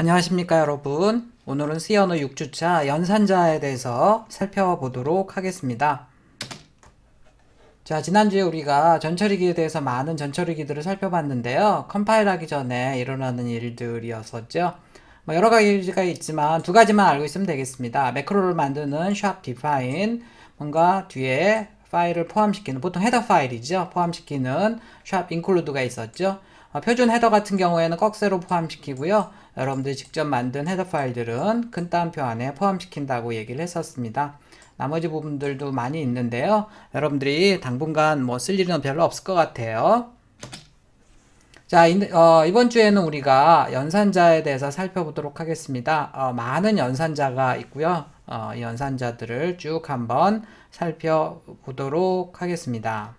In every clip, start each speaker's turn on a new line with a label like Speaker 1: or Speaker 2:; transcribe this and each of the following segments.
Speaker 1: 안녕하십니까 여러분 오늘은 C언어 6주차 연산자에 대해서 살펴보도록 하겠습니다 자 지난주에 우리가 전처리기에 대해서 많은 전처리기들을 살펴봤는데요 컴파일하기 전에 일어나는 일들이었었죠 뭐 여러 가지가 있지만 두 가지만 알고 있으면 되겠습니다 매크로를 만드는 샵 디파인 뭔가 뒤에 파일을 포함시키는 보통 헤더 파일이죠 포함시키는 샵인 n 루드가 있었죠 어, 표준 헤더 같은 경우에는 꺽쇠로 포함시키고요. 여러분들이 직접 만든 헤더 파일들은 큰 따옴표 안에 포함시킨다고 얘기를 했었습니다. 나머지 부분들도 많이 있는데요. 여러분들이 당분간 뭐 쓸 일은 별로 없을 것 같아요. 자, 어, 이번 주에는 우리가 연산자에 대해서 살펴보도록 하겠습니다. 어, 많은 연산자가 있고요. 어, 연산자들을 쭉 한번 살펴보도록 하겠습니다.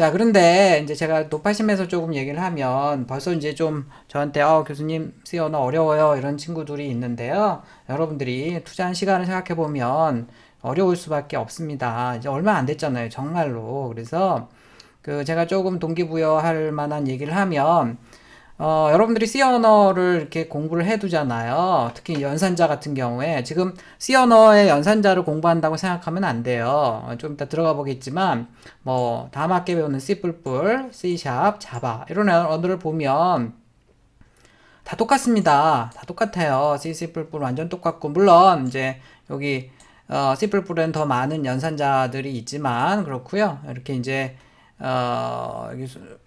Speaker 1: 자, 그런데 이제 제가 노파심에서 조금 얘기를 하면 벌써 이제 좀 저한테 어, 교수님 쓰여나 어려워요 이런 친구들이 있는데요. 여러분들이 투자한 시간을 생각해 보면 어려울 수밖에 없습니다. 이제 얼마 안 됐잖아요. 정말로. 그래서 그 제가 조금 동기부여할 만한 얘기를 하면 어, 여러분들이 C 언어를 이렇게 공부를 해두잖아요. 특히 연산자 같은 경우에 지금 C 언어의 연산자를 공부한다고 생각하면 안 돼요. 어, 좀 이따 들어가 보겠지만 뭐 다맞게 배우는 C++, C#, 자바 이런 언어를 보면 다 똑같습니다. 다 똑같아요. C, C++ 완전 똑같고 물론 이제 여기 어, C++엔 더 많은 연산자들이 있지만 그렇고요. 이렇게 이제 어,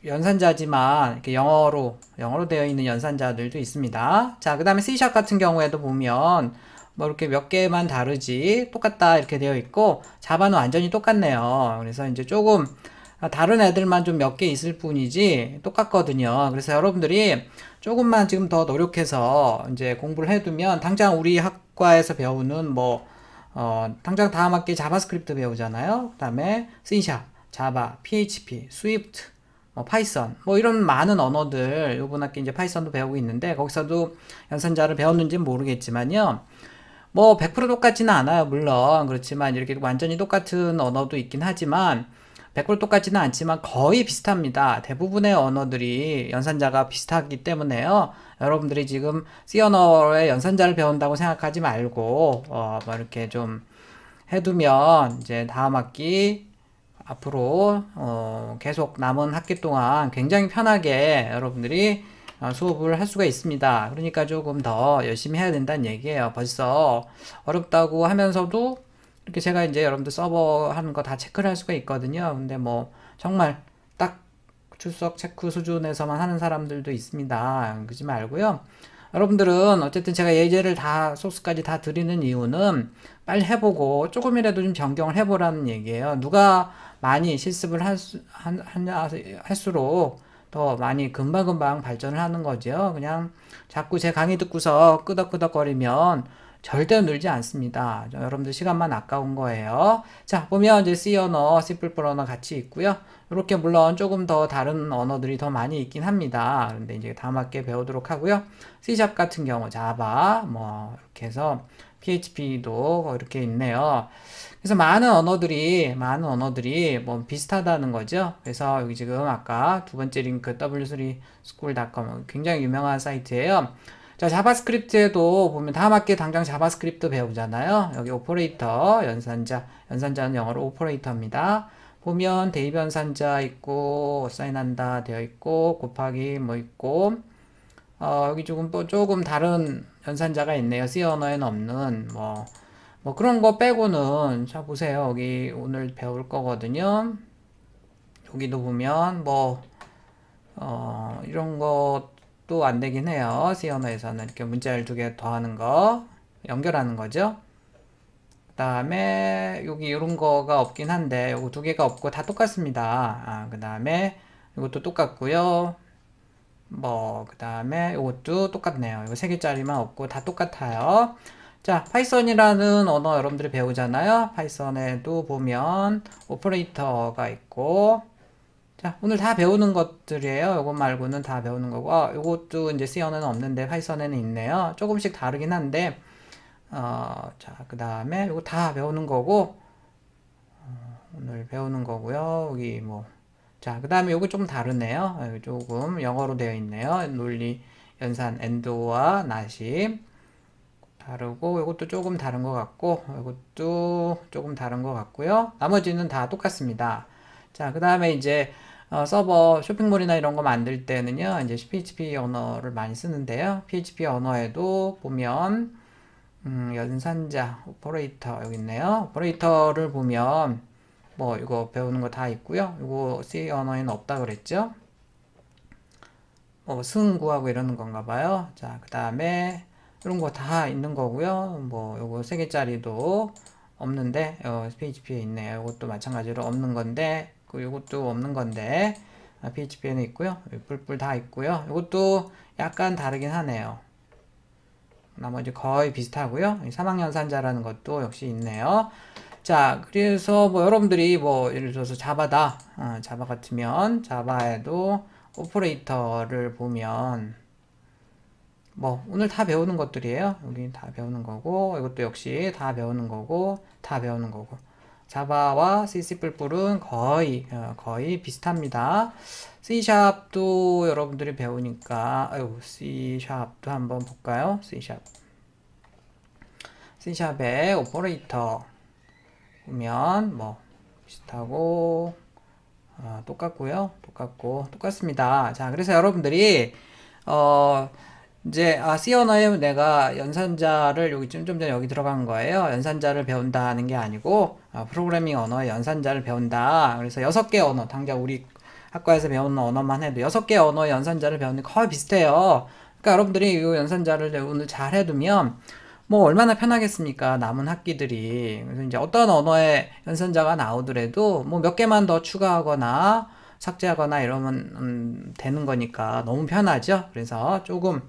Speaker 1: 연산자지만 이렇게 영어로 영어로 되어 있는 연산자들도 있습니다. 자, 그 다음에 C샵 같은 경우에도 보면 뭐 이렇게 몇 개만 다르지 똑같다 이렇게 되어 있고 자바는 완전히 똑같네요. 그래서 이제 조금 다른 애들만 좀 몇 개 있을 뿐이지 똑같거든요. 그래서 여러분들이 조금만 지금 더 노력해서 이제 공부를 해두면 당장 우리 학과에서 배우는 뭐 어, 당장 다음 학기 자바스크립트 배우잖아요. 그 다음에 C샵 자바, PHP, 스위프트, 뭐 파이썬 뭐 이런 많은 언어들 요번 학기 이제 파이썬도 배우고 있는데 거기서도 연산자를 배웠는지는 모르겠지만요. 뭐 100% 똑같지는 않아요. 물론 그렇지만 이렇게 완전히 똑같은 언어도 있긴 하지만 100% 똑같지는 않지만 거의 비슷합니다. 대부분의 언어들이 연산자가 비슷하기 때문에요. 여러분들이 지금 C 언어의 연산자를 배운다고 생각하지 말고 어, 뭐 이렇게 좀 해두면 이제 다음 학기 앞으로 어 계속 남은 학기 동안 굉장히 편하게 여러분들이 어, 수업을 할 수가 있습니다. 그러니까 조금 더 열심히 해야 된다는 얘기예요. 벌써 어렵다고 하면서도 이렇게 제가 이제 여러분들 서버 하는 거 다 체크를 할 수가 있거든요. 근데 뭐 정말 딱 출석 체크 수준에서만 하는 사람들도 있습니다. 그러지 말고요. 여러분들은 어쨌든 제가 예제를 다 소스까지 다 드리는 이유는 빨리 해보고 조금이라도 좀 변경을 해보라는 얘기예요. 누가 많이 실습을 할 수, 아, 록더 많이 금방금방 발전을 하는 거죠. 그냥 자꾸 제 강의 듣고서 끄덕끄덕거리면 절대 늘지 않습니다. 여러분들 시간만 아까운 거예요. 자, 보면 이제 C 언어, C++ 언어 같이 있고요. 이렇게 물론 조금 더 다른 언어들이 더 많이 있긴 합니다. 그런데 이제 다 맞게 배우도록 하고요. C# 같은 경우 자바 뭐 이렇게 해서 PHP도 이렇게 있네요. 그래서 많은 언어들이 많은 언어들이 뭐 비슷하다는 거죠. 그래서 여기 지금 아까 두 번째 링크 w3school.com 굉장히 유명한 사이트예요. 자, 자바스크립트에도 보면 다 맞게 당장 자바스크립트 배우잖아요. 여기 오퍼레이터, 연산자, 연산자는 영어로 오퍼레이터입니다. 보면 대입 연산자 있고, 사인한다 되어 있고, 곱하기 뭐 있고, 어, 여기 조금 또 조금 다른 연산자가 있네요. C 언어에는 없는 뭐, 뭐 그런 거 빼고는 자 보세요. 여기 오늘 배울 거거든요. 여기도 보면 뭐 어, 이런 것 또안 되긴 해요. C 어너에서는 이렇게 문자열 두 개 더하는 거 연결하는 거죠. 그 다음에 여기 이런 거가 없긴 한데 요거 두 개가 없고 다 똑같습니다. 아, 그 다음에 이것도 똑같고요. 뭐그 다음에 이것도 똑같네요. 이거 세 개짜리만 없고 다 똑같아요. 자, 파이썬이라는 언어 여러분들이 배우잖아요. 파이썬에도 보면 오퍼레이터가 있고 자, 오늘 다 배우는 것들이에요. 요것 말고는 다 배우는 거고, 어, 요것도 이제 C언어는 없는데 파이썬에는 있네요. 조금씩 다르긴 한데, 어, 자, 그 다음에 요거 다 배우는 거고, 어, 오늘 배우는 거고요. 여기 뭐, 자, 그 다음에 요거 좀 다르네요. 어, 조금 영어로 되어 있네요. 논리, 연산, 엔도와 나시. 다르고 요것도 조금 다른 것 같고 요것도 조금 다른 것 같고요 나머지는 다 똑같습니다 자 그 다음에 이제 어, 서버 쇼핑몰이나 이런 거 만들 때는요 이제 PHP 언어를 많이 쓰는데요 PHP 언어에도 보면 음, 연산자 오퍼레이터 여기 있네요 오퍼레이터를 보면 뭐 이거 배우는 거 다 있고요 이거 C 언어에는 없다 그랬죠 뭐 승구하고 이러는 건가 봐요 자그 다음에 이런 거 다 있는 거고요 뭐 요거 3개짜리도 없는데 어, PHP에 있네요. 이것도 마찬가지로 없는 건데 이것도 그 없는 건데 아, PHP에는 있고요. 뿔뿔 다 있고요. 이것도 약간 다르긴 하네요. 나머지 거의 비슷하고요. 3학년 산자라는 것도 역시 있네요. 자, 그래서 뭐 여러분들이 뭐 예를 들어서 자바다, 어, 자바 같으면 자바에도 오퍼레이터를 보면 뭐 오늘 다 배우는 것들이에요. 여기 다 배우는 거고 이것도 역시 다 배우는 거고 다 배우는 거고 자바와 C++은 거의 어, 거의 비슷합니다. C샵도 여러분들이 배우니까 아유 C샵도 한번 볼까요? C샵 C샵의 오퍼레이터 보면 뭐 비슷하고 아, 똑같고요. 똑같고 똑같습니다. 자 그래서 여러분들이 어 이제 아씨 언어에 내가 연산자를 여기 좀, 좀 전에 여기 들어간 거예요. 연산자를 배운다는 게 아니고 아, 프로그래밍 언어의 연산자를 배운다. 그래서 여섯 개 언어 당장 우리 학과에서 배우는 언어만 해도 여섯 개 언어의 연산자를 배우는 거의 비슷해요. 그러니까 여러분들이 이 연산자를 오늘 잘 해두면 뭐 얼마나 편하겠습니까? 남은 학기들이 그래서 이제 어떤 언어의 연산자가 나오더라도 뭐 몇 개만 더 추가하거나 삭제하거나 이러면 음, 되는 거니까 너무 편하죠. 그래서 조금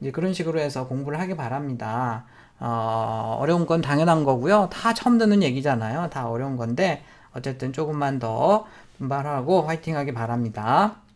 Speaker 1: 이제 그런 식으로 해서 공부를 하기 바랍니다. 어, 어려운 건 당연한 거고요. 다 처음 듣는 얘기잖아요. 다 어려운 건데 어쨌든 조금만 더 분발하고 화이팅하기 바랍니다.